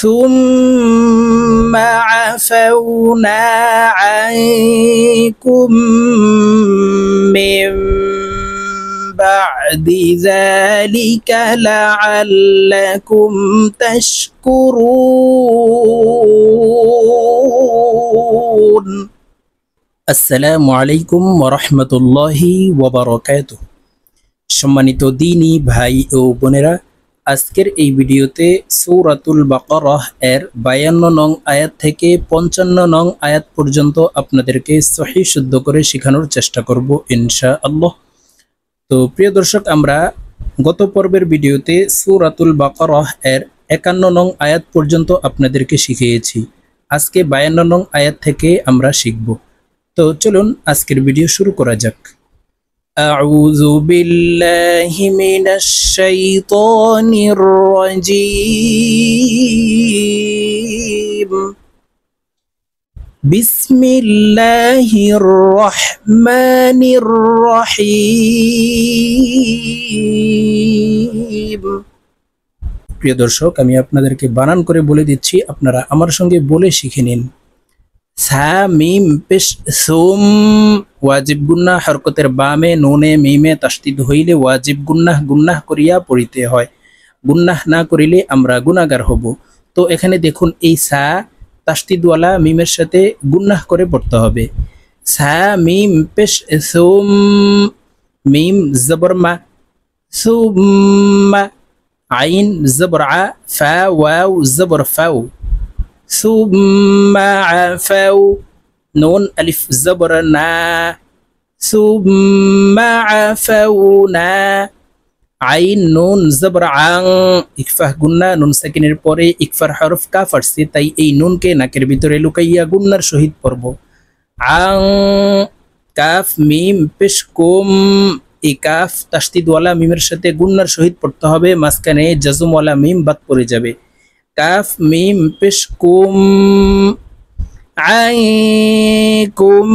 ثم عفونا عنكم من بعد ذلك لعلكم تشكرون السلام عليكم ورحمة الله وبركاته شمانيتو ديني بهاي او بنيره আজকের এই ভিডিওতে সৌরাতুল বাকরহ এর বায়ান্ন নং আয়াত থেকে পঞ্চান্ন নং আয়াত পর্যন্ত আপনাদেরকে সহি শুদ্ধ করে শেখানোর চেষ্টা করব ইনশা আল্লাহ তো প্রিয় দর্শক আমরা গত পর্বের ভিডিওতে সৌরাতুল বাকরহ এর একান্ন নং আয়াত পর্যন্ত আপনাদেরকে শিখিয়েছি আজকে বায়ান্ন নং আয়াত থেকে আমরা শিখব তো চলুন আজকের ভিডিও শুরু করা যাক أعوذ بالله من الشيطان الرجيم بسم الله الرحمن الرحيم প্রিয় দর্শক আমি আপনাদেরকে বানান করে বলে দিচ্ছি আপনারা আমার সঙ্গে বলে শিখে নিন সা মিম পেশ সোম ওয়াজিব গুন্নাহ হরকতের বামে নুনে মিমে তাস্তিদ হইলে ওয়াজিব গুন্নাহ গুন্নাহ করিয়া পড়িতে হয় গুন্নাহ না করিলে আমরা গুণাগার হব তো এখানে দেখুন এই সা তাস্তিদওয়ালা মিমের সাথে গুন্নাহ করে পড়তে হবে সা মিম পেশ সোম মিম জবরমা সোমা আইন জবর আ ফা ওয়াও জবর ফাউ ثم عفوا نون ألف زبرنا ثم عفونا আইন নুন জবর আং ইকফাহ গুন্না নুন সেকেন্ডের পরে ইকফার হরফ কা ফার্সি তাই এই নুনকে নাকের ভিতরে লুকাইয়া গুন্নার সহিত পড়ব আং কাফ মিম পেশ কুম এই কাফ তাস্তিদওয়ালা মিমের সাথে গুন্নার সহিত পড়তে হবে মাঝখানে জাজুমওয়ালা মিম বাদ পড়ে যাবে কাফ মিম পেশ কুম কুম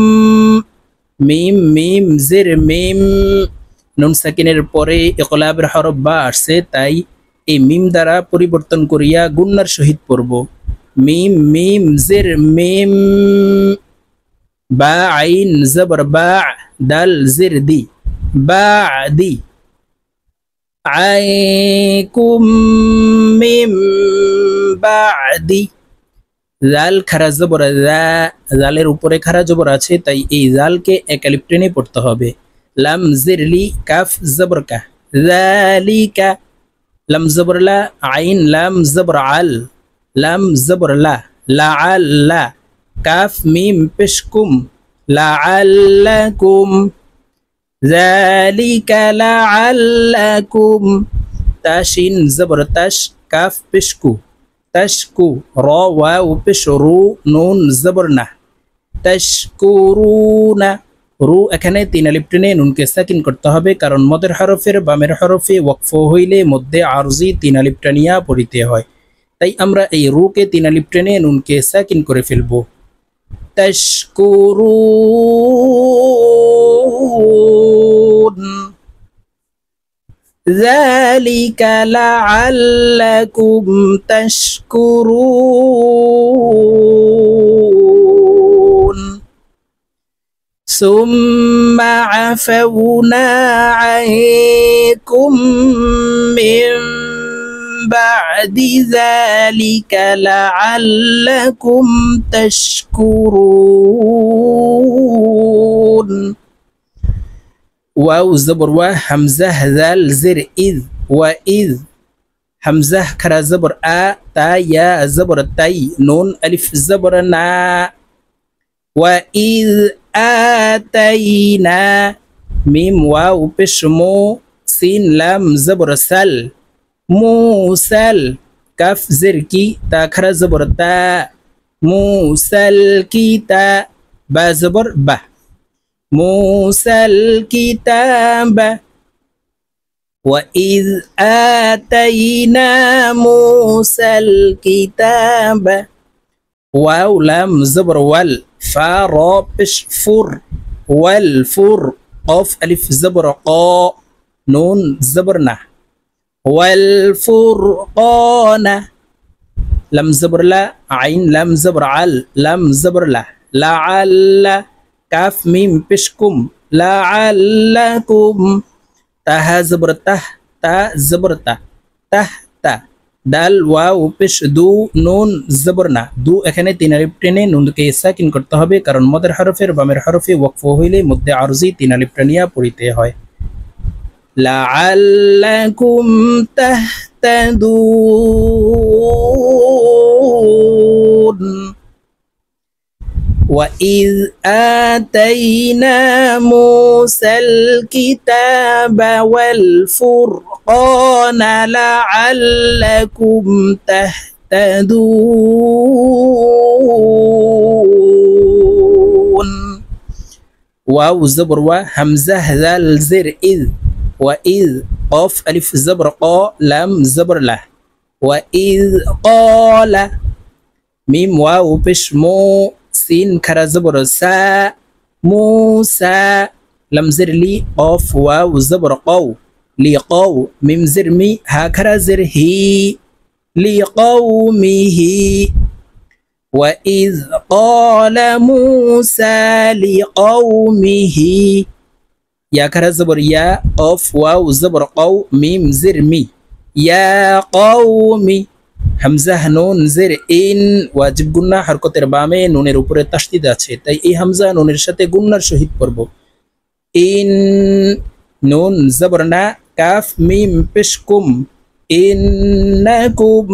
মিম মিম জের মিম নুন সাকিনের পরে একলাবের হরফ বা আসছে তাই এই মিম দ্বারা পরিবর্তন করিয়া গুন্নার সহিত পড়ব মিম মিম জের মিম বা আইন জবর বা দাল জের দি বা দি কুম মিম বাদি জাল খারা জবর জালের উপরে খারা জবর আছে তাই এই জালকে একালিপ টেনে পড়তে হবে লাম জিরলি কাফ জবরকা কা জালিকা লাম জবর আইন লাম জবর আল লাম জবরলা লা আল্লা কাফ মিম পেশকুম লা আল্লাকুম জালিকা লা আল্লাকুম তাশিন জবর তাশ কাফ পেশকু তাশকু র ওয়া উপিস রু নুন জবর না তাশকুরুনা রু এখানে তিন আলিপ টেনে নুনকে সাকিন করতে হবে কারণ মদের হরফের বামের হরফে ওয়াকফ হইলে মধ্যে আরজি তিন আলিপ পড়িতে হয় তাই আমরা এই রুকে তিন আলিপ টেনে নুনকে সাকিন করে ফেলব তাশকুরুন ذلك لعلكم تشكرون ثم عفونا عنكم من بعد ذلك لعلكم تشكرون واو زبر وحمزة ذال زر إذ وإذ حمزة كرا زبر آ تا يا زبر تاي نون ألف زبر نا وإذ آتينا ميم واو بشمو سين لام زبر سل موسل كاف زر كي تا كرا زبر تا موسل كي تا با زبر بح موسى الكتاب وإذ آتينا موسى الكتاب واو لام زبر وال فا را بش فر والفر قاف ألف زبر قا نون زبرنا والفرقان لم زبر لا عين لم زبر عل لم زبر لا لعل কাফ মিম পেশকুম লা আল্লাকুম তাহা জবর তাহ তা জবর তা তাহ তা ডাল ওয়াও পেশ দু নুন জবর না দু এখানে তিন আলিপ টেনে নুনকে সাকিন করতে হবে কারণ মদের হরফের বামের হরফে ওয়াকফ হইলে মধ্যে আরজি তিন আলিপ টানিয়া পড়িতে হয় لعلكم تهتدون وإذ آتينا موسى الكتاب والفرقان لعلكم تهتدون واو الزبر وهمزة ذا الزر إذ وإذ قف ألف زبر قا لم زبر له وإذ قال ميم واو بشمو سين كرا سا موسى لم زر لي قاف واو زبر قو لقو ميم زر مي هكرا زر هي لي لقومه وإذ قال موسى لقومه يا كرا زبر يا قاف واو زبر قو ميم زر مي يا قومي হামজাহ নুন জের ইন ওয়াজিব গুন্না হরকতের বামে নুনের উপরে তাস্তিদ আছে তাই এই হামজা নুনের সাথে গুন্নার শহীদ পড়ব ইন নুন জবরনা কাফ মিম পেশকুম ইন্নাকুম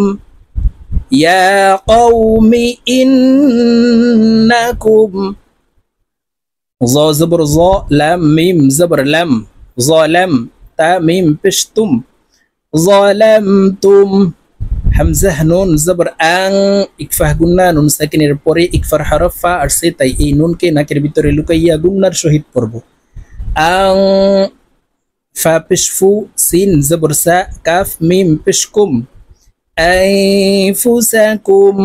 ইয়া কওমি ইন্নাকুম জ জবর জ লাম মিম জবর লাম জ লাম তা মিম পেশতুম ظلمتم হামজাহ নুন জবর আং ইকফাহ গুন্না নুন সাকিনের পরে ইকফার আর সে তাই এই নুনকে নাকের ভিতরে লুকাইয়া গুন্নার শহীদ পর্ব আং ফা পিসফু সিন জবর সা কাফ মিম পিসকুম আইফুসাকুম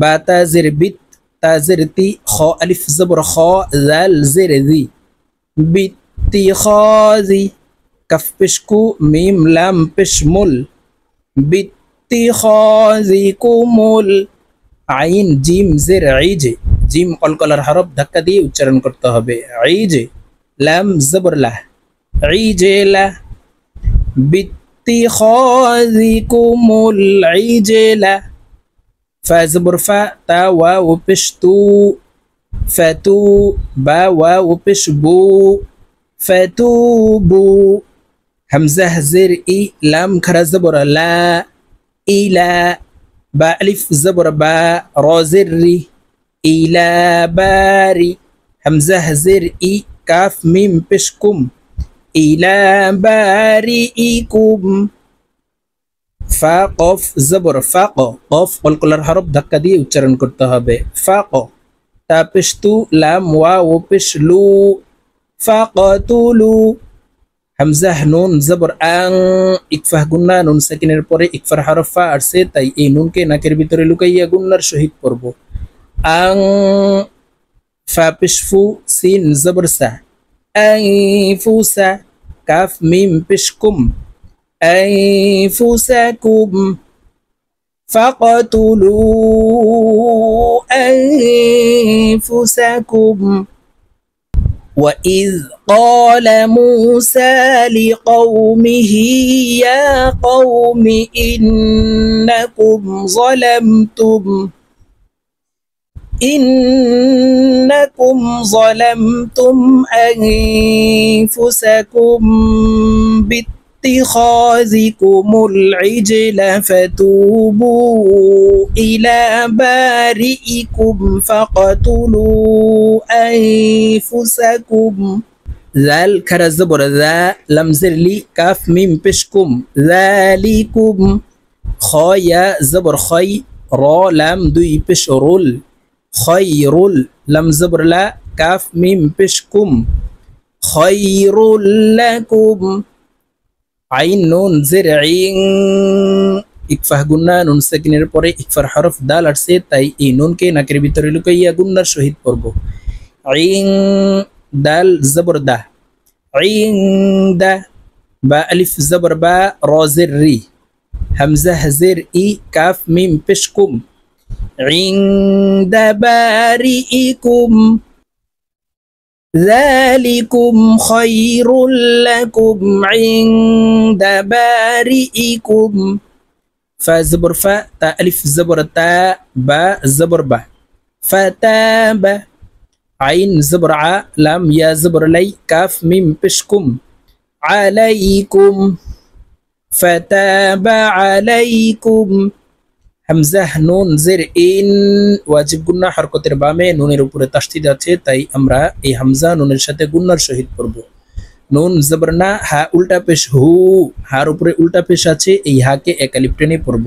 বা তাজের বিত তাজের তি খ আলিফ জবর খ জাল জের জি বিত্তি খজি কাফ পিসকু মিম লাম পিসমুল বিত ইত্তিখাযিকুমুল আইন জিম জের আইজে জিম কলকলার হরফ ধাক্কা দিয়ে উচ্চারণ করতে হবে আইজে লাম জবরলাহ আইজে লা باتخاذكم العجلة فازبر فا تا واو بشتو فتو با واو بشبو فتوبو همزة زر إي لام كرزبر لا إلى بألف زبر با روزر إلى باري همزة زر إي كاف ميم بشكم إلى باريكم فاقف زبر فاقو قف قلقل الحرب دقة دي اتشارن كرتها بي فاقو تا بشتو لام واو بشلو فاقتلو হামজাহ নুন জবর আং ইকফাহ গুন্না নুন সাকিনের পরে ইকফার হরফা আসে তাই এই নুনকে নাকের ভিতরে লুকাইয়া গুন্নার সহিত পড়ব আং ফা সিন জবর সা আই ফুসা কাফ মিম পিসকুম আই ফুসা কুম فاقتلوا أنفسكم وإذ قال موسى لقومه يا قوم إنكم ظلمتم إنكم ظلمتم أنفسكم بت اتخاذكم العجل فتوبوا إلى بارئكم فقتلوا أنفسكم ذال كرزبر ذا لمزر لي كاف ميم بشكم ذلكم خايا زبر خي را لم دوي بش رول خير لم زبر لا كاف ميم بشكم خير لكم আইন নুন জের আইন ইকফাহ গুন্না নুন সাকিনের পরে ইকফার হরফ দাল আসছে তাই এই নুনকে নাকের ভিতরে লুকাইয়া গুন্নার শহীদ পড়ব আইন দাল জবর দা আইন দা বা আলিফ জবর বা রজের রি হামজা হাজের ই কাফ মিম পেশকুম عند بارئكم ذلكم خير لكم عند بارئكم فزبر فا تألف زبر تاء با زبر با فتاب عين زبر ع لم يا زبر لي كاف ميم بشكم عليكم فتاب عليكم হামজাহ নুন জের ইন ওয়াজিব গুন্না হরকতের বামে নুনের উপরে তাস্তিদ আছে তাই আমরা এই হামজা নুনের সাথে গুন্নার সহিত পড়ব নুন জবরনা হা উল্টা পেশ হু হার উপরে উল্টা পেশ আছে এই হাকে একালিপ টেনে পড়ব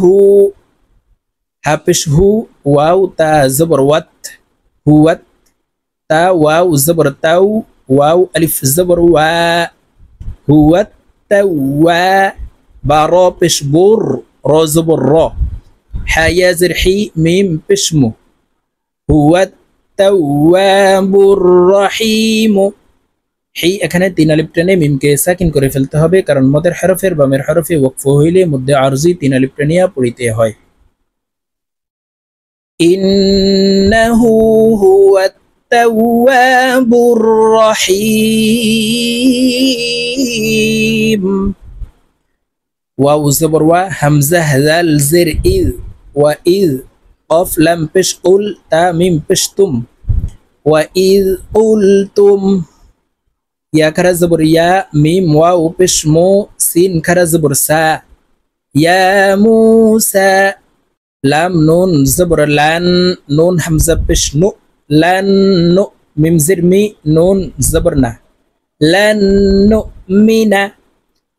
হু হা পেশ হু ওয়াও তা জবর ওয়াত হুয়াত তা ওয়াও জবর তাউ ওয়াও আলিফ জবর ওয়া হুয়াত ওয়া بارو بشبور روز برو حيا زرحي ميم بشمو هو التواب الرحيم সেই এখানে তিন আলিপ টেনে মিমকে সাকিন করে ফেলতে হবে কারণ মদের হরফের বামের হরফে ওকফ হইলে মধ্যে আরজি তিন আলিপ টেনিয়া পড়িতে হয় ইন্নাহু হুয়াত তাওয়াবুর রহিম واو زبر و همزه ذال زر إذ وإذ قف لم بش قل تا ميم بش تم وإذ قلتم يا كرا زبر يا ميم واو بش مو سين كرا زبر سا يا موسى لام نون زبر لان نون همزة بش نو لن نو ميم زر مي نون زبرنا لن نؤمن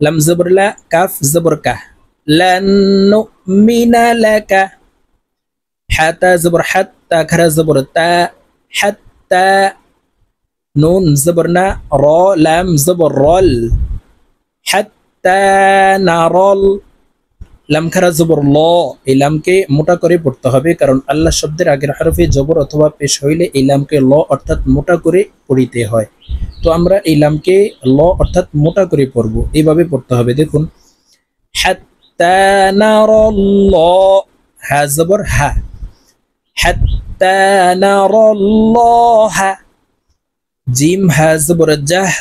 لم زبر لا كاف زبر كه لن نؤمن لك حتى زبر حتى كرا زبر تا حتى نون زبرنا را لم زبر رول حتى نرول লামখারা জবর ল এই লামকে মোটা করে পড়তে হবে কারণ আল্লাহ শব্দের আগের হরফে জবর অথবা পেশ হইলে এই লামকে ল অর্থাৎ মোটা করে পড়িতে হয় তো আমরা এই লামকে ল অর্থাৎ মোটা করে পড়ব এইভাবে পড়তে হবে দেখুন হা জবর হা জিম হা জাহ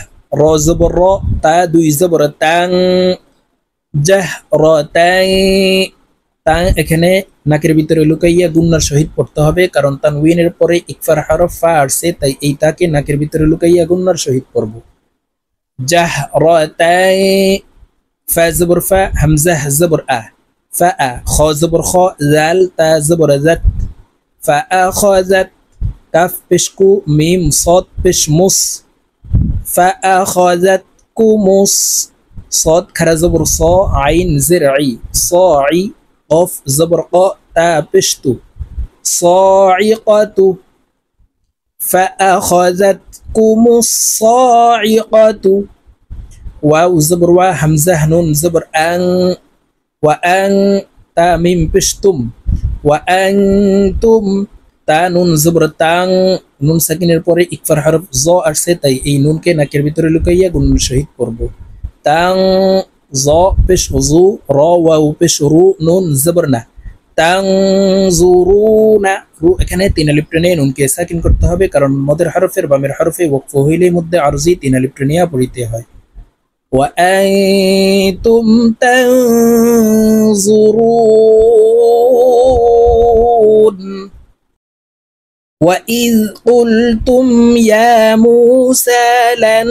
র জবর র তা দুই জবর তাং তা এখানে নাকের ভিতরে লুকাইয়া গুন্নার সহিত পড়তে হবে কারণ তানউইনের পরে ইকফার হরফ ফা আসছে তাই এই তাকে নাকের ভিতরে লুকাইয়া গুন্নার সহিত পড়ব জাহ রতাই ফা জবর ফা হামজাহ জবর আ ফা আ খ জবর খ জাল তা জবর ফা খ পেশকু মিম পেশ ফা খ জাত صاد كرا زبر صا عين زرعي صاعي قف زبر قاء تا بشتو صاعقة فأخذتكم الصاعقة واو زبر وا همزة نون زبر أن وأن تا ميم بشتم وأنتم তা নুন জবর نون নুন সাকিনের পরে ইকফার হরফ জ আসছে اي نون كي নাকের ভিতরে লুকাইয়া গুণ شهيد করবো তাং জ পেশ জু র ওয়াউ পেশ রু নুন জবর না তাং জুরুনা রু এখানে তিন আলিপ নুনকে সাকিন করতে হবে কারণ মদের হরফের বামের হরফে ওকফ হইলে মধ্যে আরজি তিন আলিপ পড়িতে হয় وأنتم تنظرون وإذ قلتم يا موسى لن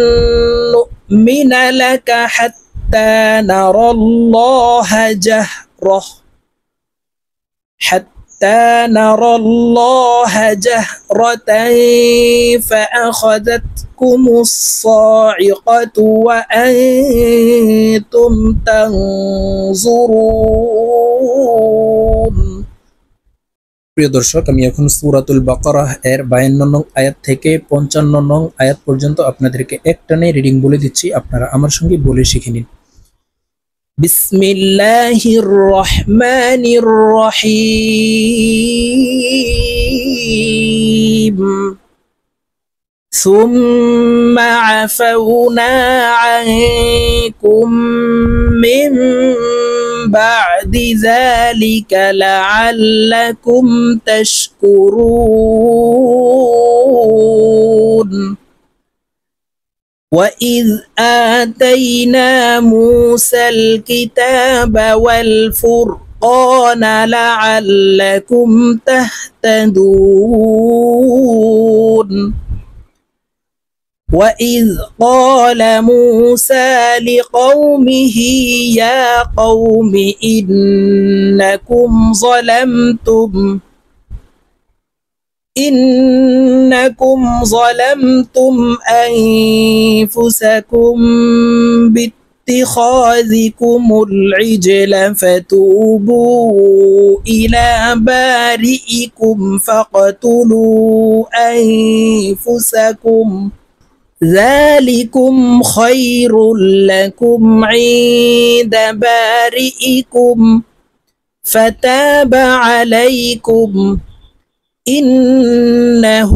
نؤمن لك حتى نرى الله جهرة حتى نرى الله جهرة فأخذتكم الصاعقة وأنتم تنظرون প্রিয় দর্শক আমি এখন সুরাতুল বাকরা এর বায়ান্ন নং আয়াত থেকে পঞ্চান্ন নং আয়াত পর্যন্ত আপনাদেরকে একটানে রিডিং বলে দিচ্ছি আপনারা আমার সঙ্গে বলে শিখে নিন বিসমিল্লাহ بعد ذلك لعلكم تشكرون وإذ آتينا موسى الكتاب والفرقان لعلكم تهتدون وإذ قال موسى لقومه يا قوم إنكم ظلمتم إنكم ظلمتم أنفسكم باتخاذكم العجل فتوبوا إلى بارئكم فاقتلوا أنفسكم ۖ ذلكم خير لكم عند بارئكم فتاب عليكم إنه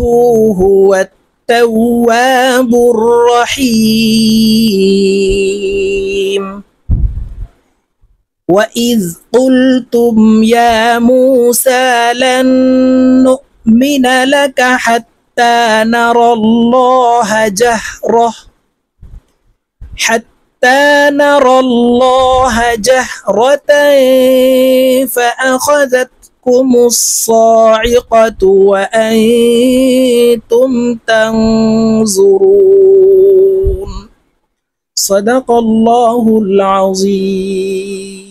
هو التواب الرحيم وإذ قلتم يا موسى لن نؤمن لك حتى حتى نرى الله جهرة حتى نرى الله جهرة فأخذتكم الصاعقة وأنتم تنظرون صدق الله العظيم